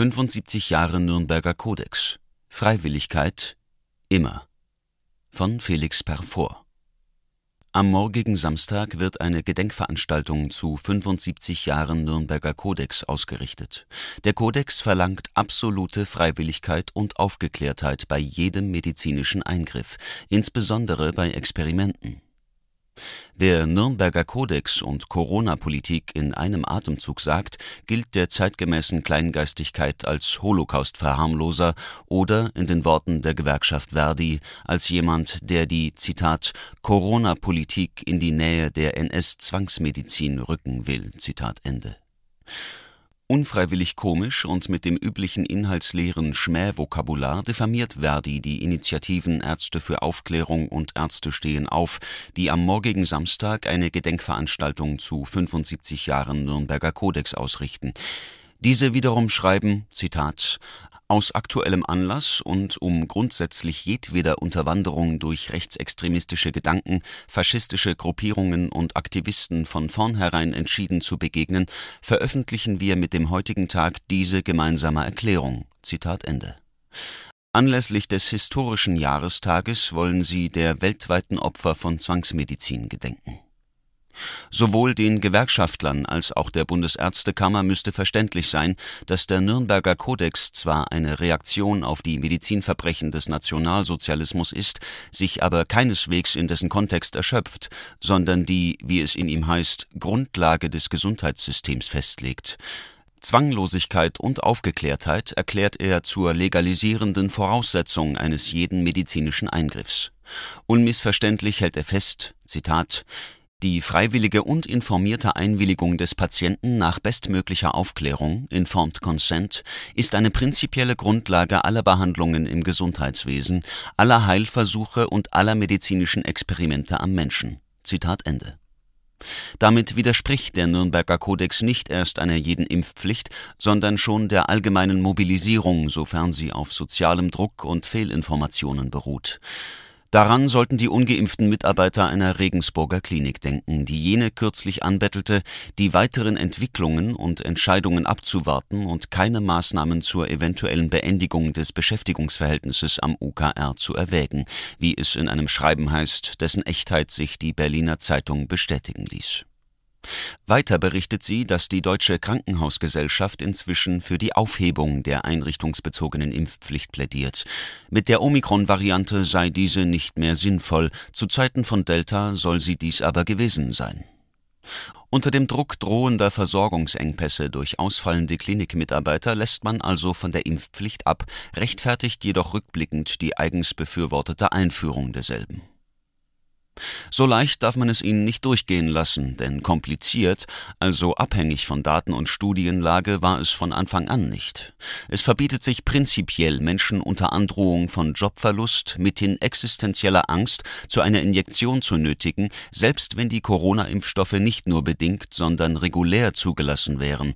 75 Jahre Nürnberger Kodex. Freiwilligkeit immer. Von Felix Perfor. Am morgigen Samstag wird eine Gedenkveranstaltung zu 75 Jahren Nürnberger Kodex ausgerichtet. Der Kodex verlangt absolute Freiwilligkeit und Aufgeklärtheit bei jedem medizinischen Eingriff, insbesondere bei Experimenten. Wer Nürnberger Kodex und Corona-Politik in einem Atemzug sagt, gilt der zeitgemäßen Kleingeistigkeit als Holocaust-Verharmloser oder in den Worten der Gewerkschaft Verdi als jemand, der die, Zitat, Corona-Politik in die Nähe der NS-Zwangsmedizin rücken will, Zitat Ende. Unfreiwillig komisch und mit dem üblichen inhaltsleeren Schmähvokabular diffamiert Verdi die Initiativen Ärzte für Aufklärung und Ärzte stehen auf, die am morgigen Samstag eine Gedenkveranstaltung zu 75 Jahren Nürnberger Kodex ausrichten. Diese wiederum schreiben, Zitat, aus aktuellem Anlass und um grundsätzlich jedweder Unterwanderung durch rechtsextremistische Gedanken, faschistische Gruppierungen und Aktivisten von vornherein entschieden zu begegnen, veröffentlichen wir mit dem heutigen Tag diese gemeinsame Erklärung. Zitat Ende. Anlässlich des historischen Jahrestages wollen sie der weltweiten Opfer von Zwangsmedizin gedenken. Sowohl den Gewerkschaftlern als auch der Bundesärztekammer müsste verständlich sein, dass der Nürnberger Kodex zwar eine Reaktion auf die Medizinverbrechen des Nationalsozialismus ist, sich aber keineswegs in dessen Kontext erschöpft, sondern die, wie es in ihm heißt, Grundlage des Gesundheitssystems festlegt. Zwanglosigkeit und Aufgeklärtheit erklärt er zur legalisierenden Voraussetzung eines jeden medizinischen Eingriffs. Unmissverständlich hält er fest, Zitat, die freiwillige und informierte Einwilligung des Patienten nach bestmöglicher Aufklärung, informed consent, ist eine prinzipielle Grundlage aller Behandlungen im Gesundheitswesen, aller Heilversuche und aller medizinischen Experimente am Menschen. Zitat Ende. Damit widerspricht der Nürnberger Kodex nicht erst einer jeden Impfpflicht, sondern schon der allgemeinen Mobilisierung, sofern sie auf sozialem Druck und Fehlinformationen beruht. Daran sollten die ungeimpften Mitarbeiter einer Regensburger Klinik denken, die jene kürzlich anbettelte, die weiteren Entwicklungen und Entscheidungen abzuwarten und keine Maßnahmen zur eventuellen Beendigung des Beschäftigungsverhältnisses am UKR zu erwägen, wie es in einem Schreiben heißt, dessen Echtheit sich die Berliner Zeitung bestätigen ließ weiter berichtet sie, dass die Deutsche Krankenhausgesellschaft inzwischen für die Aufhebung der einrichtungsbezogenen Impfpflicht plädiert. Mit der Omikron-Variante sei diese nicht mehr sinnvoll, zu Zeiten von Delta soll sie dies aber gewesen sein. Unter dem Druck drohender Versorgungsengpässe durch ausfallende Klinikmitarbeiter lässt man also von der Impfpflicht ab, rechtfertigt jedoch rückblickend die eigens befürwortete Einführung derselben. So leicht darf man es ihnen nicht durchgehen lassen, denn kompliziert, also abhängig von Daten und Studienlage, war es von Anfang an nicht. Es verbietet sich prinzipiell, Menschen unter Androhung von Jobverlust, mithin existenzieller Angst, zu einer Injektion zu nötigen, selbst wenn die Corona-Impfstoffe nicht nur bedingt, sondern regulär zugelassen wären.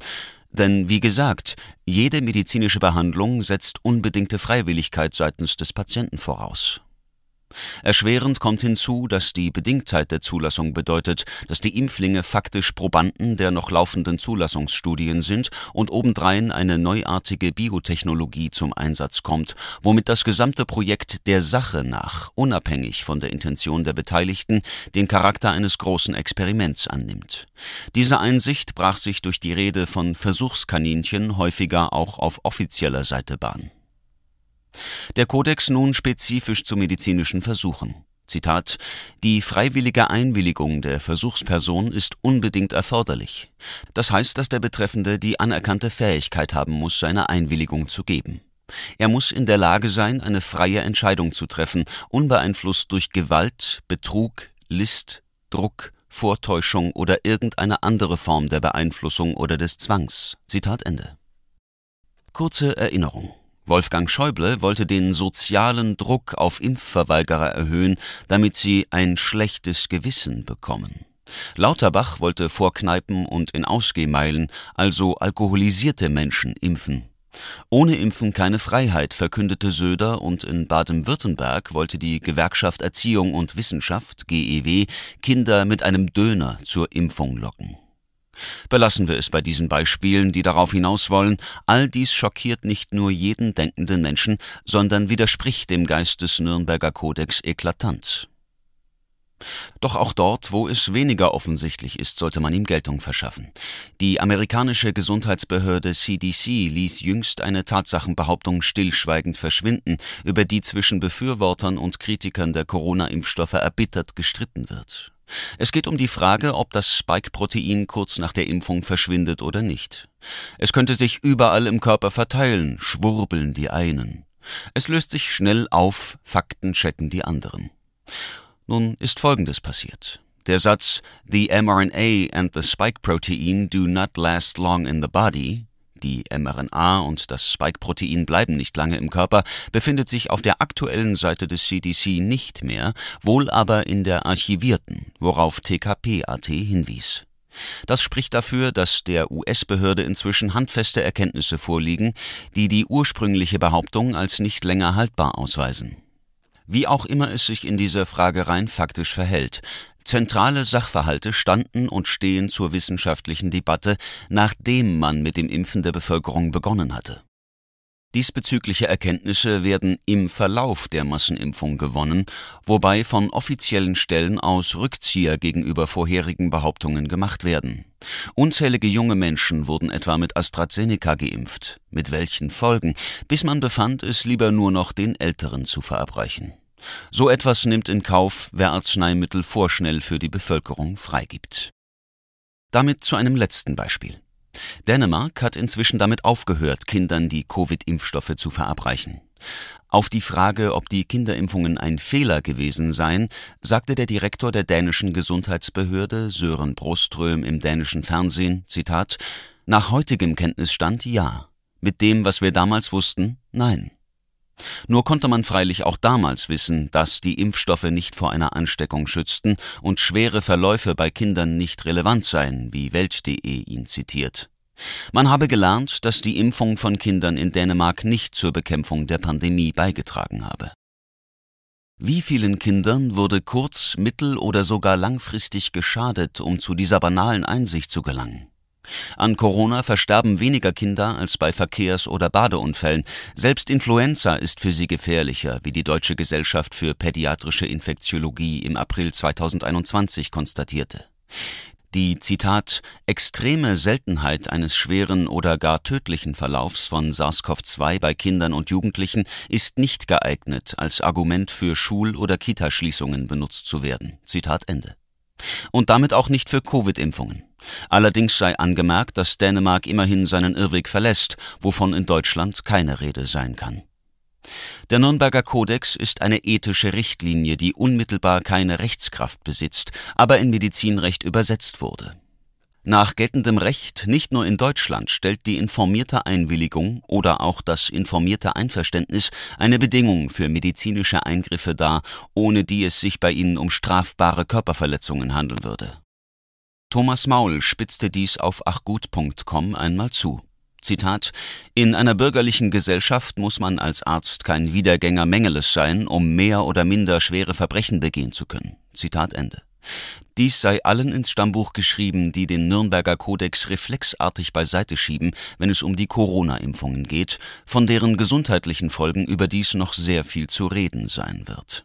Denn wie gesagt, jede medizinische Behandlung setzt unbedingte Freiwilligkeit seitens des Patienten voraus. Erschwerend kommt hinzu, dass die Bedingtheit der Zulassung bedeutet, dass die Impflinge faktisch Probanden der noch laufenden Zulassungsstudien sind und obendrein eine neuartige Biotechnologie zum Einsatz kommt, womit das gesamte Projekt der Sache nach, unabhängig von der Intention der Beteiligten, den Charakter eines großen Experiments annimmt. Diese Einsicht brach sich durch die Rede von Versuchskaninchen häufiger auch auf offizieller Seite Bahn. Der Kodex nun spezifisch zu medizinischen Versuchen. Zitat Die freiwillige Einwilligung der Versuchsperson ist unbedingt erforderlich. Das heißt, dass der Betreffende die anerkannte Fähigkeit haben muss, seine Einwilligung zu geben. Er muss in der Lage sein, eine freie Entscheidung zu treffen, unbeeinflusst durch Gewalt, Betrug, List, Druck, Vortäuschung oder irgendeine andere Form der Beeinflussung oder des Zwangs. Zitat Ende. Kurze Erinnerung. Wolfgang Schäuble wollte den sozialen Druck auf Impfverweigerer erhöhen, damit sie ein schlechtes Gewissen bekommen. Lauterbach wollte vor Kneipen und in Ausgehmeilen, also alkoholisierte Menschen, impfen. Ohne Impfen keine Freiheit, verkündete Söder, und in Baden-Württemberg wollte die Gewerkschaft Erziehung und Wissenschaft, GEW, Kinder mit einem Döner zur Impfung locken. Belassen wir es bei diesen Beispielen, die darauf hinaus wollen, all dies schockiert nicht nur jeden denkenden Menschen, sondern widerspricht dem Geist des Nürnberger Kodex eklatant. Doch auch dort, wo es weniger offensichtlich ist, sollte man ihm Geltung verschaffen. Die amerikanische Gesundheitsbehörde CDC ließ jüngst eine Tatsachenbehauptung stillschweigend verschwinden, über die zwischen Befürwortern und Kritikern der Corona-Impfstoffe erbittert gestritten wird. Es geht um die Frage, ob das Spike-Protein kurz nach der Impfung verschwindet oder nicht. Es könnte sich überall im Körper verteilen, schwurbeln die einen. Es löst sich schnell auf, Fakten checken die anderen. Nun ist Folgendes passiert. Der Satz The mRNA and the spike protein do not last long in the body die mRNA und das Spike-Protein bleiben nicht lange im Körper, befindet sich auf der aktuellen Seite des CDC nicht mehr, wohl aber in der archivierten, worauf TKP.at hinwies. Das spricht dafür, dass der US-Behörde inzwischen handfeste Erkenntnisse vorliegen, die die ursprüngliche Behauptung als nicht länger haltbar ausweisen wie auch immer es sich in dieser Frage rein faktisch verhält, zentrale Sachverhalte standen und stehen zur wissenschaftlichen Debatte, nachdem man mit dem Impfen der Bevölkerung begonnen hatte Diesbezügliche Erkenntnisse werden im Verlauf der Massenimpfung gewonnen, wobei von offiziellen Stellen aus Rückzieher gegenüber vorherigen Behauptungen gemacht werden. Unzählige junge Menschen wurden etwa mit AstraZeneca geimpft, mit welchen Folgen, bis man befand, es lieber nur noch den Älteren zu verabreichen. So etwas nimmt in Kauf, wer Arzneimittel vorschnell für die Bevölkerung freigibt. Damit zu einem letzten Beispiel. Dänemark hat inzwischen damit aufgehört, Kindern die Covid-Impfstoffe zu verabreichen. Auf die Frage, ob die Kinderimpfungen ein Fehler gewesen seien, sagte der Direktor der dänischen Gesundheitsbehörde Sören Broström im dänischen Fernsehen, Zitat, nach heutigem Kenntnisstand ja. Mit dem, was wir damals wussten, nein. Nur konnte man freilich auch damals wissen, dass die Impfstoffe nicht vor einer Ansteckung schützten und schwere Verläufe bei Kindern nicht relevant seien, wie Welt.de ihn zitiert. Man habe gelernt, dass die Impfung von Kindern in Dänemark nicht zur Bekämpfung der Pandemie beigetragen habe. Wie vielen Kindern wurde kurz-, mittel- oder sogar langfristig geschadet, um zu dieser banalen Einsicht zu gelangen? An Corona versterben weniger Kinder als bei Verkehrs- oder Badeunfällen. Selbst Influenza ist für sie gefährlicher, wie die Deutsche Gesellschaft für pädiatrische Infektiologie im April 2021 konstatierte. Die Zitat extreme Seltenheit eines schweren oder gar tödlichen Verlaufs von SARS-CoV-2 bei Kindern und Jugendlichen ist nicht geeignet, als Argument für Schul- oder Kitaschließungen benutzt zu werden. Zitat Ende. Und damit auch nicht für Covid-Impfungen. Allerdings sei angemerkt, dass Dänemark immerhin seinen Irrweg verlässt, wovon in Deutschland keine Rede sein kann. Der Nürnberger Kodex ist eine ethische Richtlinie, die unmittelbar keine Rechtskraft besitzt, aber in Medizinrecht übersetzt wurde. Nach geltendem Recht nicht nur in Deutschland stellt die informierte Einwilligung oder auch das informierte Einverständnis eine Bedingung für medizinische Eingriffe dar, ohne die es sich bei ihnen um strafbare Körperverletzungen handeln würde Thomas Maul spitzte dies auf achgut.com einmal zu. Zitat: In einer bürgerlichen Gesellschaft muss man als Arzt kein Wiedergänger Mengeles sein, um mehr oder minder schwere Verbrechen begehen zu können. Zitat Ende. Dies sei allen ins Stammbuch geschrieben, die den Nürnberger Kodex reflexartig beiseite schieben, wenn es um die Corona-Impfungen geht, von deren gesundheitlichen Folgen überdies noch sehr viel zu reden sein wird